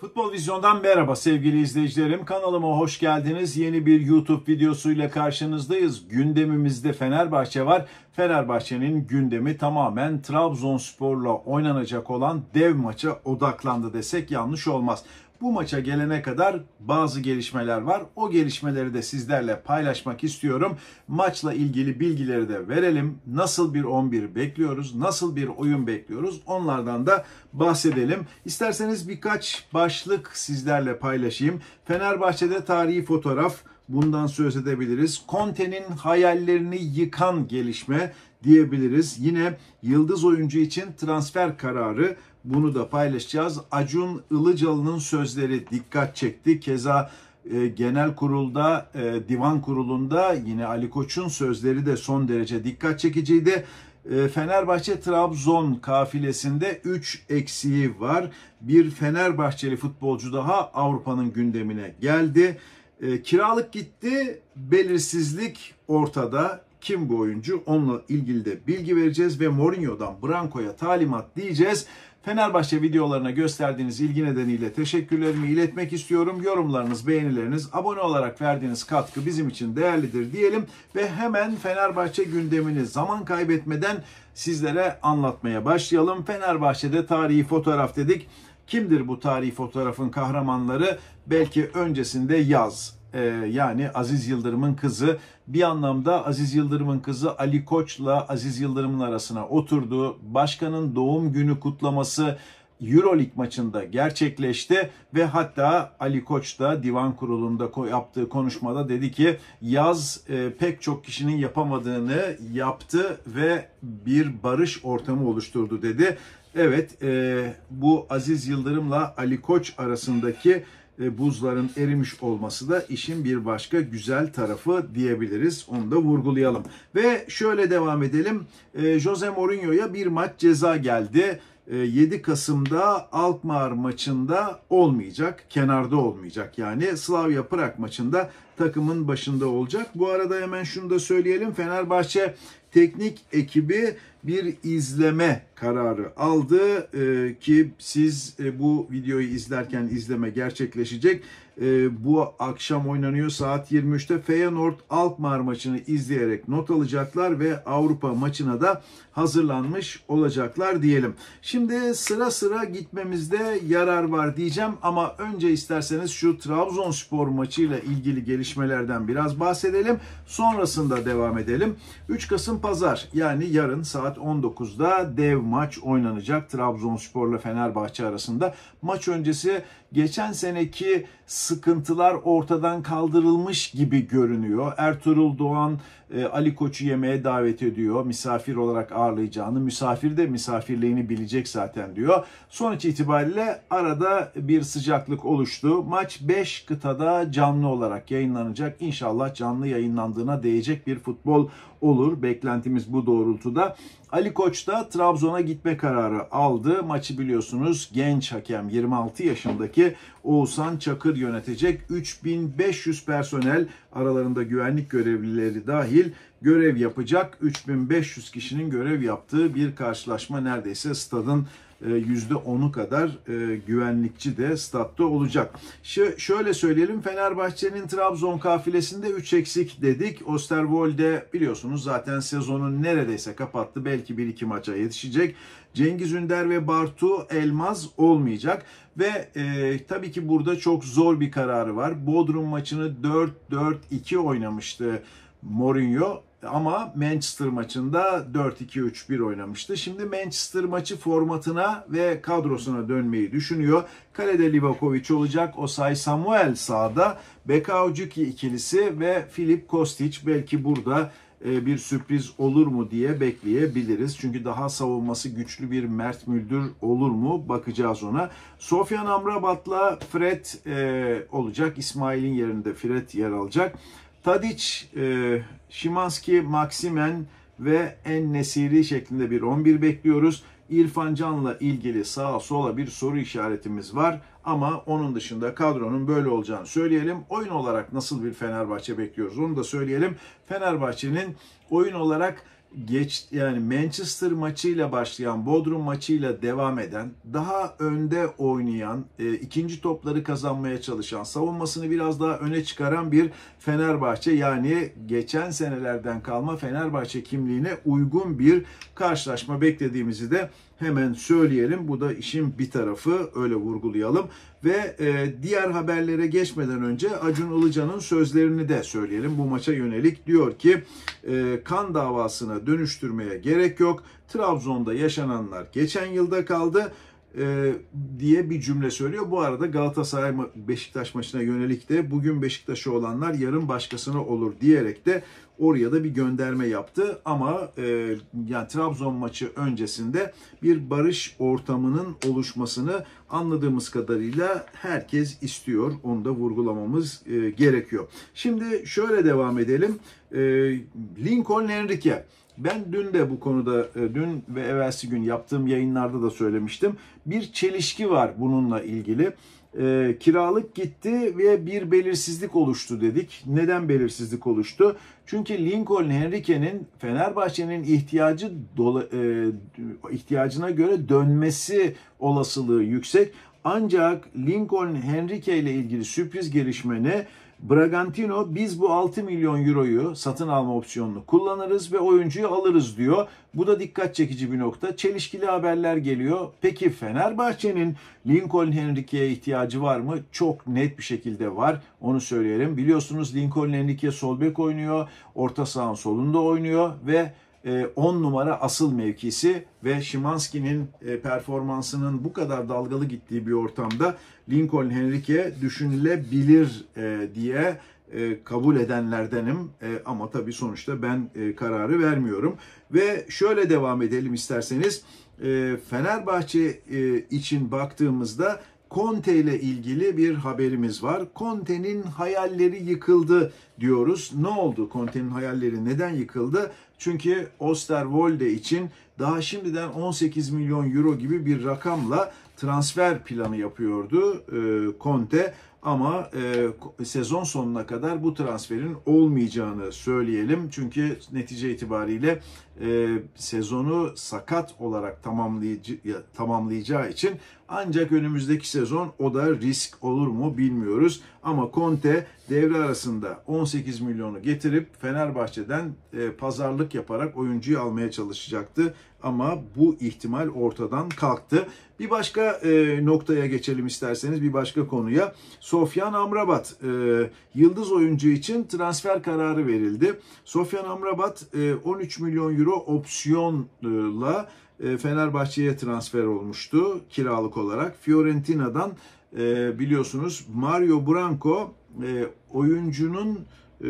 Futbol Vizyon'dan merhaba sevgili izleyicilerim. Kanalıma hoş geldiniz. Yeni bir YouTube videosuyla karşınızdayız. Gündemimizde Fenerbahçe var. Fenerbahçe'nin gündemi tamamen Trabzonspor'la oynanacak olan dev maça odaklandı desek yanlış olmaz bu maça gelene kadar bazı gelişmeler var. O gelişmeleri de sizlerle paylaşmak istiyorum. Maçla ilgili bilgileri de verelim. Nasıl bir 11 bekliyoruz? Nasıl bir oyun bekliyoruz? Onlardan da bahsedelim. İsterseniz birkaç başlık sizlerle paylaşayım. Fenerbahçe'de tarihi fotoğraf bundan söz edebiliriz. Conte'nin hayallerini yıkan gelişme diyebiliriz. Yine yıldız oyuncu için transfer kararı bunu da paylaşacağız. Acun Ilıcalı'nın sözleri dikkat çekti. Keza e, genel kurulda, e, divan kurulunda yine Ali Koç'un sözleri de son derece dikkat çekiciydi. E, Fenerbahçe Trabzon kafilesinde 3 eksiği var. Bir Fenerbahçeli futbolcu daha Avrupa'nın gündemine geldi. Kiralık gitti, belirsizlik ortada. Kim bu oyuncu? Onunla ilgili de bilgi vereceğiz ve Mourinho'dan Branko'ya talimat diyeceğiz. Fenerbahçe videolarına gösterdiğiniz ilgi nedeniyle teşekkürlerimi iletmek istiyorum. Yorumlarınız, beğenileriniz, abone olarak verdiğiniz katkı bizim için değerlidir diyelim ve hemen Fenerbahçe gündemini zaman kaybetmeden sizlere anlatmaya başlayalım. Fenerbahçe'de tarihi fotoğraf dedik. Kimdir bu tarihi fotoğrafın kahramanları? Belki öncesinde yaz, e, yani Aziz Yıldırım'ın kızı bir anlamda Aziz Yıldırım'ın kızı Ali Koç'la Aziz Yıldırım'ın arasına oturdu. Başkanın doğum günü kutlaması Euroleague maçında gerçekleşti ve hatta Ali Koç da divan kurulunda yaptığı konuşmada dedi ki yaz e, pek çok kişinin yapamadığını yaptı ve bir barış ortamı oluşturdu dedi. Evet e, bu Aziz Yıldırım'la Ali Koç arasındaki buzların erimiş olması da işin bir başka güzel tarafı diyebiliriz. Onu da vurgulayalım. Ve şöyle devam edelim. Ee, Jose Mourinho'ya bir maç ceza geldi. 7 ee, Kasım'da Alkmaar maçında olmayacak, kenarda olmayacak. Yani Slavia Prag maçında takımın başında olacak. Bu arada hemen şunu da söyleyelim. Fenerbahçe teknik ekibi bir izleme kararı aldı ee, ki siz e, bu videoyu izlerken izleme gerçekleşecek. Ee, bu akşam oynanıyor saat 23'te Feyenoord Alkmaar maçını izleyerek not alacaklar ve Avrupa maçına da hazırlanmış olacaklar diyelim. Şimdi sıra sıra gitmemizde yarar var diyeceğim ama önce isterseniz şu Trabzonspor maçıyla ilgili gelişmeleri gelişmelerden biraz bahsedelim. Sonrasında devam edelim. 3 Kasım Pazar yani yarın saat 19'da dev maç oynanacak Trabzonspor'la Fenerbahçe arasında. Maç öncesi geçen seneki sıkıntılar ortadan kaldırılmış gibi görünüyor. Ertuğrul Doğan e, Ali Koç'u yemeğe davet ediyor. Misafir olarak ağırlayacağını, misafir de misafirliğini bilecek zaten diyor. Sonuç itibariyle arada bir sıcaklık oluştu. Maç 5 kıtada canlı olarak yayınlanacak. İnşallah canlı yayınlandığına değecek bir futbol olur. Beklentimiz bu doğrultuda. Ali Koç da Trabzon'a gitme kararı aldı. Maçı biliyorsunuz genç hakem 26 yaşındaki Oğuzhan Çakır yönetecek. 3500 personel aralarında güvenlik görevlileri dahil görev yapacak. 3500 kişinin görev yaptığı bir karşılaşma neredeyse stadın %10'u e, kadar e, güvenlikçi de statta olacak. Şöyle söyleyelim Fenerbahçe'nin Trabzon kafilesinde 3 eksik dedik. Osterwold'e biliyorsunuz zaten sezonu neredeyse kapattı. Belki 1-2 maça yetişecek. Cengiz Ünder ve Bartu Elmaz olmayacak. Ve e, tabii ki burada çok zor bir kararı var. Bodrum maçını 4-4-2 oynamıştı Mourinho ama Manchester maçında 4-2-3-1 oynamıştı. Şimdi Manchester maçı formatına ve kadrosuna dönmeyi düşünüyor. Kalede Livakovic olacak. Osay Samuel sağda. Beka Ucuki ikilisi ve Filip Kostic belki burada e, bir sürpriz olur mu diye bekleyebiliriz. Çünkü daha savunması güçlü bir Mert Müldür olur mu bakacağız ona. Sofyan Amrabat'la Fred e, olacak. İsmail'in yerinde Fred yer alacak. Tadic, e, Şimanski, Maksimen ve En Nesiri şeklinde bir 11 bekliyoruz. İrfan Can'la ilgili sağa sola bir soru işaretimiz var ama onun dışında kadronun böyle olacağını söyleyelim. Oyun olarak nasıl bir Fenerbahçe bekliyoruz onu da söyleyelim. Fenerbahçe'nin oyun olarak geç yani Manchester maçıyla başlayan Bodrum maçıyla devam eden daha önde oynayan e, ikinci topları kazanmaya çalışan savunmasını biraz daha öne çıkaran bir Fenerbahçe yani geçen senelerden kalma Fenerbahçe kimliğine uygun bir karşılaşma beklediğimizi de hemen söyleyelim. Bu da işin bir tarafı öyle vurgulayalım. Ve e, diğer haberlere geçmeden önce Acun Ilıcan'ın sözlerini de söyleyelim bu maça yönelik. Diyor ki e, kan davasına dönüştürmeye gerek yok. Trabzon'da yaşananlar geçen yılda kaldı e, diye bir cümle söylüyor. Bu arada Galatasaray Beşiktaş maçına yönelik de bugün Beşiktaş'ı olanlar yarın başkasına olur diyerek de oraya da bir gönderme yaptı. Ama e, yani Trabzon maçı öncesinde bir barış ortamının oluşmasını anladığımız kadarıyla herkes istiyor. Onu da vurgulamamız e, gerekiyor. Şimdi şöyle devam edelim. E, Lincoln Enrique ben dün de bu konuda e, dün ve evvelsi gün yaptığım yayınlarda da söylemiştim. Bir çelişki var bununla ilgili. E, kiralık gitti ve bir belirsizlik oluştu dedik. Neden belirsizlik oluştu? Çünkü Lincoln Henrique'nin Fenerbahçe'nin ihtiyacı dola, e, ihtiyacına göre dönmesi olasılığı yüksek. Ancak Lincoln Henrique ile ilgili sürpriz gelişmeni Bragantino biz bu 6 milyon euroyu satın alma opsiyonunu kullanırız ve oyuncuyu alırız diyor. Bu da dikkat çekici bir nokta. Çelişkili haberler geliyor. Peki Fenerbahçe'nin Lincoln Henrique'ye ihtiyacı var mı? Çok net bir şekilde var. Onu söyleyelim. Biliyorsunuz Lincoln Henrique sol bek oynuyor. Orta sahan solunda oynuyor ve 10 e, numara asıl mevkisi ve Şimanski'nin e, performansının bu kadar dalgalı gittiği bir ortamda Lincoln Henrique düşünülebilir e, diye kabul edenlerdenim ama tabii sonuçta ben kararı vermiyorum. Ve şöyle devam edelim isterseniz Fenerbahçe için baktığımızda Conte ile ilgili bir haberimiz var. Conte'nin hayalleri yıkıldı diyoruz. Ne oldu? Conte'nin hayalleri neden yıkıldı? Çünkü Osterwolde için daha şimdiden 18 milyon euro gibi bir rakamla transfer planı yapıyordu e, Conte ama e, sezon sonuna kadar bu transferin olmayacağını söyleyelim. Çünkü netice itibariyle e, sezonu sakat olarak tamamlayıcı, tamamlayacağı için ancak önümüzdeki sezon o da risk olur mu bilmiyoruz. Ama Conte devre arasında 18 milyonu getirip Fenerbahçe'den e, pazarlık yaparak oyuncuyu almaya çalışacaktı. Ama bu ihtimal ortadan kalktı. Bir başka e, noktaya geçelim isterseniz bir başka konuya. Sofyan Amrabat e, yıldız oyuncu için transfer kararı verildi. Sofyan Amrabat e, 13 milyon euro opsiyonla e, Fenerbahçe'ye transfer olmuştu kiralık olarak. Fiorentina'dan e, biliyorsunuz Mario Branco e, oyuncunun e,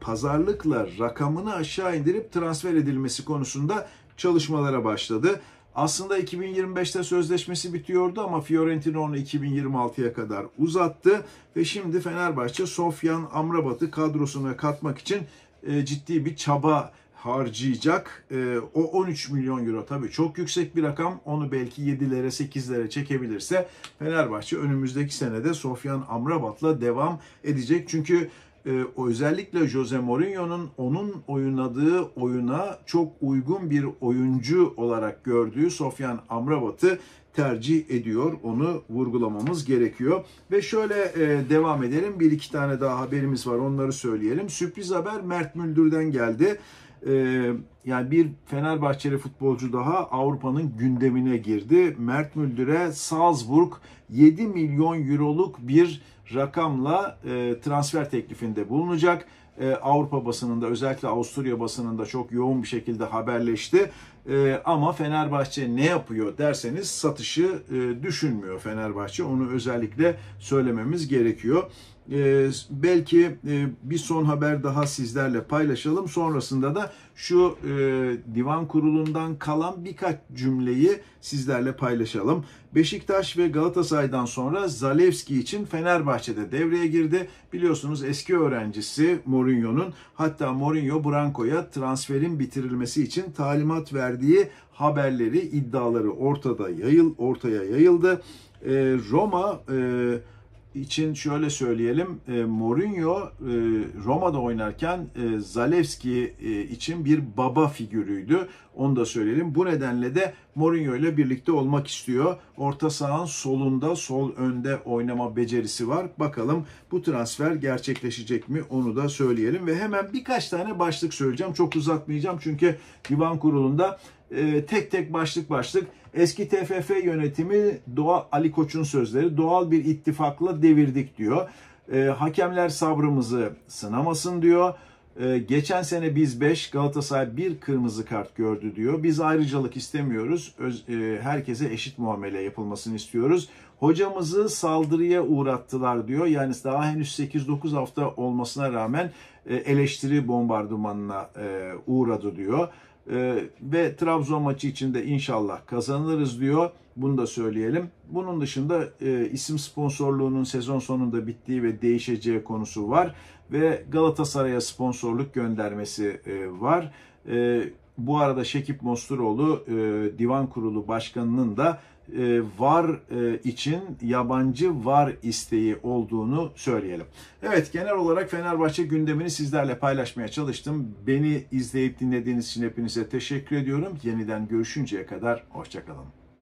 pazarlıkla rakamını aşağı indirip transfer edilmesi konusunda çalışmalara başladı. Aslında 2025'te sözleşmesi bitiyordu ama Fiorentina onu 2026'ya kadar uzattı ve şimdi Fenerbahçe Sofyan Amrabat'ı kadrosuna katmak için e, ciddi bir çaba harcayacak. E, o 13 milyon euro tabii çok yüksek bir rakam. Onu belki 7'lere 8'lere çekebilirse Fenerbahçe önümüzdeki senede Sofyan Amrabat'la devam edecek. Çünkü e, özellikle Jose Mourinho'nun onun oynadığı oyuna çok uygun bir oyuncu olarak gördüğü Sofyan Amrabat'ı tercih ediyor. Onu vurgulamamız gerekiyor. Ve şöyle e, devam edelim. Bir iki tane daha haberimiz var onları söyleyelim. Sürpriz haber Mert Müldür'den geldi. Ee, yani bir Fenerbahçeli futbolcu daha Avrupa'nın gündemine girdi. Mert Müldür'e Salzburg 7 milyon euroluk bir rakamla e, transfer teklifinde bulunacak. E, Avrupa basınında özellikle Avusturya basınında çok yoğun bir şekilde haberleşti. E, ama Fenerbahçe ne yapıyor derseniz satışı düşünmüyor Fenerbahçe. Onu özellikle söylememiz gerekiyor e, belki e, bir son haber daha sizlerle paylaşalım. Sonrasında da şu e, divan kurulundan kalan birkaç cümleyi sizlerle paylaşalım. Beşiktaş ve Galatasaray'dan sonra Zalewski için Fenerbahçe'de devreye girdi. Biliyorsunuz eski öğrencisi Mourinho'nun hatta Mourinho Branko'ya transferin bitirilmesi için talimat verdiği haberleri, iddiaları ortada yayıl ortaya yayıldı. E, Roma e, için şöyle söyleyelim. E, Mourinho e, Roma'da oynarken e, Zalewski e, için bir baba figürüydü. Onu da söyleyelim. Bu nedenle de Mourinho ile birlikte olmak istiyor. Orta sahan solunda, sol önde oynama becerisi var. Bakalım bu transfer gerçekleşecek mi onu da söyleyelim ve hemen birkaç tane başlık söyleyeceğim. Çok uzatmayacağım çünkü divan kurulunda e, tek tek başlık başlık eski TFF yönetimi Doğa Ali Koç'un sözleri doğal bir ittifakla devirdik diyor. E, hakemler sabrımızı sınamasın diyor. E, geçen sene biz 5 Galatasaray bir kırmızı kart gördü diyor. Biz ayrıcalık istemiyoruz. Öz, e, herkese eşit muamele yapılmasını istiyoruz. Hocamızı saldırıya uğrattılar diyor. Yani daha henüz 8-9 hafta olmasına rağmen e, eleştiri bombardımanına e, uğradı diyor. Ee, ve Trabzon maçı için de inşallah kazanırız diyor. Bunu da söyleyelim. Bunun dışında e, isim sponsorluğunun sezon sonunda bittiği ve değişeceği konusu var ve Galatasaray'a sponsorluk göndermesi e, var. E, bu arada Şekip Mosturoğlu e, Divan Kurulu Başkanı'nın da e, var e, için yabancı var isteği olduğunu söyleyelim. Evet genel olarak Fenerbahçe gündemini sizlerle paylaşmaya çalıştım. Beni izleyip dinlediğiniz için hepinize teşekkür ediyorum. Yeniden görüşünceye kadar hoşçakalın.